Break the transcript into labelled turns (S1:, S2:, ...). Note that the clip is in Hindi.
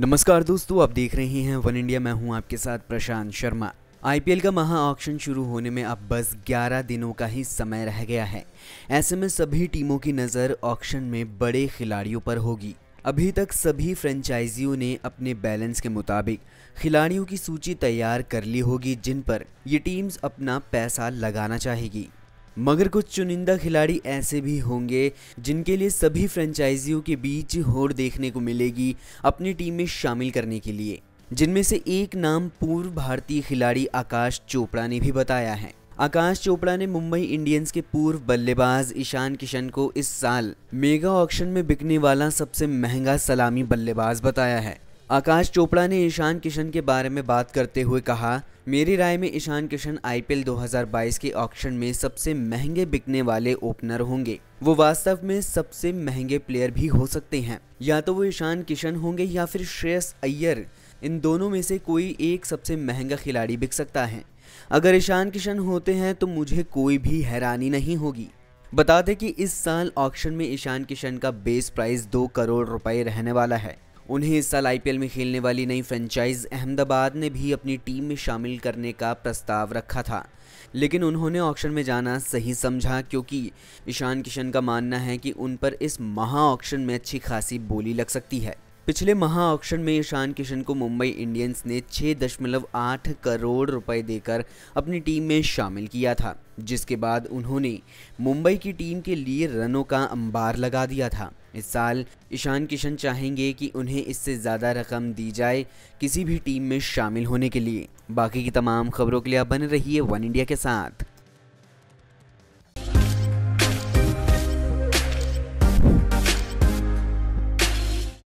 S1: नमस्कार दोस्तों आप देख रहे हैं वन इंडिया मैं हूं आपके साथ प्रशांत शर्मा आईपीएल का महा ऑक्शन शुरू होने में अब बस 11 दिनों का ही समय रह गया है ऐसे में सभी टीमों की नज़र ऑक्शन में बड़े खिलाड़ियों पर होगी अभी तक सभी फ्रेंचाइजियों ने अपने बैलेंस के मुताबिक खिलाड़ियों की सूची तैयार कर ली होगी जिन पर ये टीम्स अपना पैसा लगाना चाहेगी मगर कुछ चुनिंदा खिलाड़ी ऐसे भी होंगे जिनके लिए सभी फ्रेंचाइजियों के बीच होड़ देखने को मिलेगी अपनी टीम में शामिल करने के लिए जिनमें से एक नाम पूर्व भारतीय खिलाड़ी आकाश चोपड़ा ने भी बताया है आकाश चोपड़ा ने मुंबई इंडियंस के पूर्व बल्लेबाज ईशान किशन को इस साल मेगा ऑक्शन में बिकने वाला सबसे महंगा सलामी बल्लेबाज बताया है आकाश चोपड़ा ने ईशान किशन के बारे में बात करते हुए कहा मेरी राय में ईशान किशन आईपीएल 2022 के ऑक्शन में सबसे महंगे बिकने वाले ओपनर होंगे वो वास्तव में सबसे महंगे प्लेयर भी हो सकते हैं या तो वो ईशान किशन होंगे या फिर श्रेयस अय्यर इन दोनों में से कोई एक सबसे महंगा खिलाड़ी बिक सकता है अगर ईशान किशन होते हैं तो मुझे कोई भी हैरानी नहीं होगी बता दें कि इस साल ऑक्शन में ईशान किशन का बेस प्राइस दो करोड़ रुपए रहने वाला है उन्हें इस साल आई में खेलने वाली नई फ्रेंचाइज अहमदाबाद ने भी अपनी टीम में शामिल करने का प्रस्ताव रखा था लेकिन उन्होंने ऑक्शन में जाना सही समझा क्योंकि ईशान किशन का मानना है कि उन पर इस महा ऑक्शन में अच्छी खासी बोली लग सकती है पिछले महा ऑक्शन में ईशान किशन को मुंबई इंडियंस ने 6.8 करोड़ रुपए देकर अपनी टीम में शामिल किया था जिसके बाद उन्होंने मुंबई की टीम के लिए रनों का अंबार लगा दिया था इस साल ईशान किशन चाहेंगे कि उन्हें इससे ज़्यादा रकम दी जाए किसी भी टीम में शामिल होने के लिए बाकी की तमाम खबरों के लिए बन रही है वन इंडिया के साथ